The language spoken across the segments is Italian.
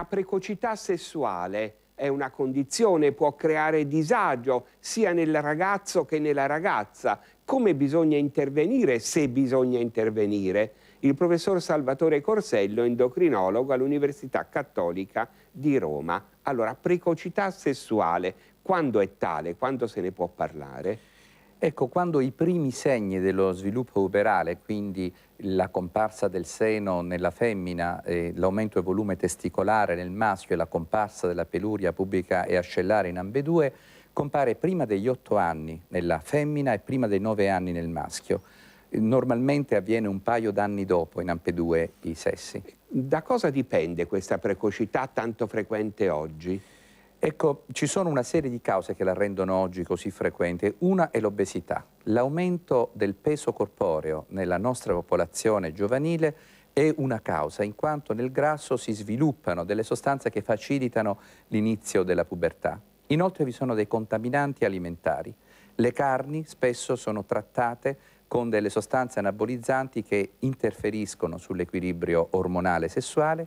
La precocità sessuale è una condizione, può creare disagio sia nel ragazzo che nella ragazza. Come bisogna intervenire, se bisogna intervenire? Il professor Salvatore Corsello, endocrinologo all'Università Cattolica di Roma. Allora, precocità sessuale, quando è tale? Quando se ne può parlare? Ecco, quando i primi segni dello sviluppo uterale, quindi la comparsa del seno nella femmina, eh, l'aumento del volume testicolare nel maschio e la comparsa della peluria pubblica e ascellare in ambedue, compare prima degli otto anni nella femmina e prima dei nove anni nel maschio. Normalmente avviene un paio d'anni dopo in ambedue i sessi. Da cosa dipende questa precocità tanto frequente oggi? Ecco, ci sono una serie di cause che la rendono oggi così frequente. Una è l'obesità. L'aumento del peso corporeo nella nostra popolazione giovanile è una causa, in quanto nel grasso si sviluppano delle sostanze che facilitano l'inizio della pubertà. Inoltre vi sono dei contaminanti alimentari. Le carni spesso sono trattate con delle sostanze anabolizzanti che interferiscono sull'equilibrio ormonale sessuale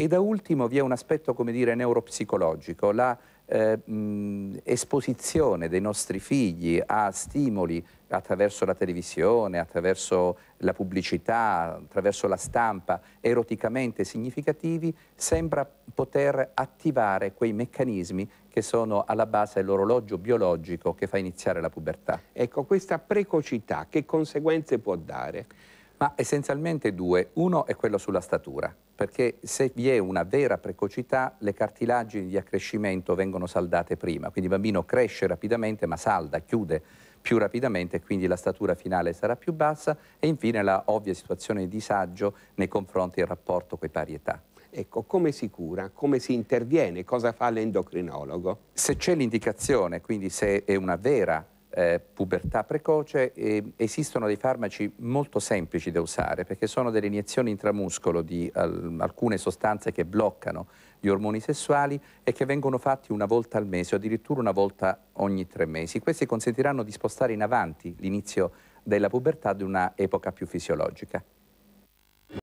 e da ultimo vi è un aspetto, come dire, neuropsicologico, la eh, mh, esposizione dei nostri figli a stimoli attraverso la televisione, attraverso la pubblicità, attraverso la stampa, eroticamente significativi, sembra poter attivare quei meccanismi che sono alla base dell'orologio biologico che fa iniziare la pubertà. Ecco, questa precocità che conseguenze può dare? Ma essenzialmente due. Uno è quello sulla statura, perché se vi è una vera precocità le cartilagini di accrescimento vengono saldate prima, quindi il bambino cresce rapidamente ma salda, chiude più rapidamente, quindi la statura finale sarà più bassa e infine la ovvia situazione di disagio nei confronti del rapporto con pari età. Ecco, come si cura? Come si interviene? Cosa fa l'endocrinologo? Se c'è l'indicazione, quindi se è una vera eh, pubertà precoce, eh, esistono dei farmaci molto semplici da usare perché sono delle iniezioni intramuscolo di al, alcune sostanze che bloccano gli ormoni sessuali e che vengono fatti una volta al mese o addirittura una volta ogni tre mesi. Questi consentiranno di spostare in avanti l'inizio della pubertà ad epoca più fisiologica.